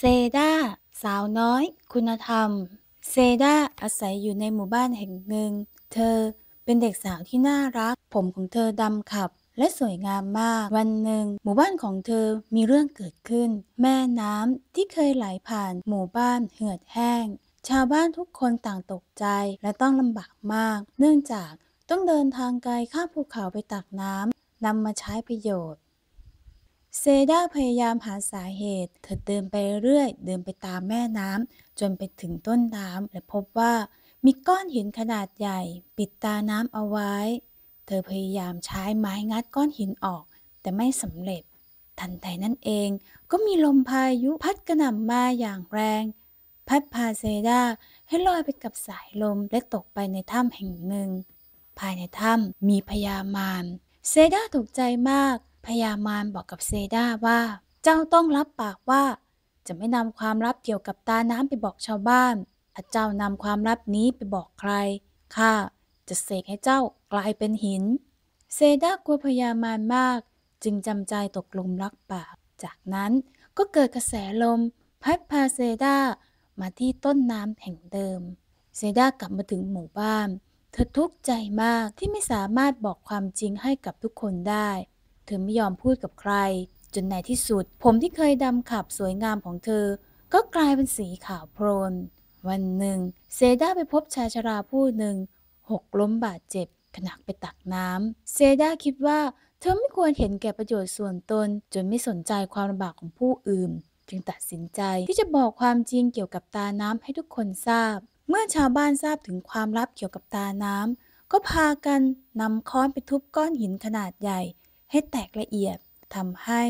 เซดาสาวน้อย คุณธรรม เซดาอาศัยอยู่ในหมู่บ้านแห่งหนึ่ง เธอเป็นเด็กสาวที่น่ารัก ผมของเธอดำขับและสวยงามมาก วันหนึ่ง หมู่บ้านของเธอมีเรื่องเกิดขึ้น แม่น้ำที่เคยไหลผ่านหมู่บ้านเหือดแห้ง ชาวบ้านทุกคนต่างตกใจและต้องลำบากมาก เนื่องจากต้องเดินทางไกล ข้ามภูเขาไปตักน้ำนำมาใช้ประโยชน์เซดาพยายามหาสาเหตุ เธอเดินไปเรื่อย เดินไปตามแม่น้ำ จนไปถึงต้นน้ำ และพบว่ามีก้อนหินขนาดใหญ่ ปิดตาน้ำเอาไว้ เธอพยายามใช้ไม้งัดก้อนหินออก แต่ไม่สำเร็จ ทันใดนั่นเองก็มีลมพายุพัดกระหน่ำมาอย่างแรง พัดพาเซดาให้ลอยไปกับสายลมและตกไปในถ้ำแห่งหนึ่ง ภายในถ้ำมีพญามารเซดาตกใจมากพญามารบอกกับเซดาว่าเจ้าต้องรับปากว่าจะไม่นำความลับเกี่ยวกับตาน้ำไปบอกชาวบ้าน ถ้าเจ้านำความลับนี้ไปบอกใครข้าจะเสกให้เจ้ากลายเป็นหิน เซดากลัวพญามารมากจึงจำใจตกลงมรักปาก จากนั้นก็เกิดกระแสลมพัดพาเซดามาที่ต้นน้ำแห่งเดิม เซดากลับมาถึงหมู่บ้านเธอทุกข์ใจมากที่ไม่สามารถบอกความจริงให้กับทุกคนได้เธอไม่ยอมพูดกับใคร จนในที่สุด ผมที่เคยดำขับสวยงามของเธอ ก็กลายเป็นสีขาวโพลนวันหนึ่งเซดาไปพบชายชราผู้หนึ่งหกล้มบาดเจ็บขณะไปตักน้ำเซดาคิดว่าเธอไม่ควรเห็นแก่ประโยชน์ส่วนตนจนไม่สนใจความลำบากของผู้อื่น จึงตัดสินใจที่จะบอกความจริงเกี่ยวกับตาน้ำให้ทุกคนทราบ เมื่อชาวบ้านทราบถึงความลับเกี่ยวกับตาน้ำก็พากันนำค้อนไปทุบก้อนหินขนาดใหญ่ให้แตกละเอียดทำให้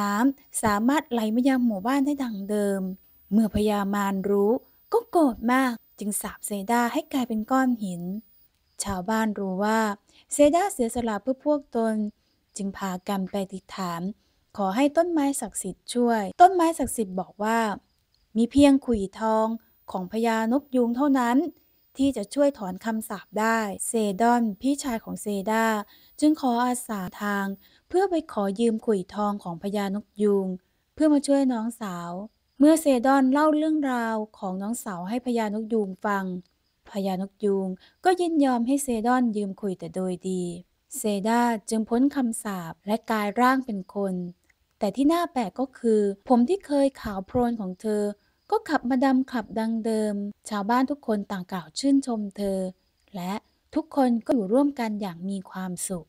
น้ำสามารถไหลมายังหมู่บ้านได้ดังเดิม เมื่อพญามารรู้ก็โกรธมากจึงสาบเซดาให้กลายเป็นก้อนหิน ชาวบ้านรู้ว่าเซดาเสียสละเพื่อพวกตน จึงพากันไปติดถาม ขอให้ต้นไม้ศักดิ์สิทธิ์ช่วย ต้นไม้ศักดิ์สิทธิ์บอกว่า มีเพียงขุยทองของพญานกยูงเท่านั้นที่จะช่วยถอนคำสาปได้ เซดอนพี่ชายของเซดาจึงขออาสาทาง เพื่อไปขอยืมขุยทองของพญานกยูงเพื่อมาช่วยน้องสาว เมื่อเซดอนเล่าเรื่องราวของน้องสาวให้พญานกยูงฟัง พญานกยูงก็ยินยอมให้เซดอนยืมขุยแต่โดยดี เซดาจึงพ้นคำสาปและกลายร่างเป็นคน แต่ที่น่าแปลกก็คือ ผมที่เคยขาวโพลนของเธอก็ขับมาดำขับดังเดิม ชาวบ้านทุกคนต่างกล่าวชื่นชมเธอ และทุกคนก็อยู่ร่วมกันอย่างมีความสุข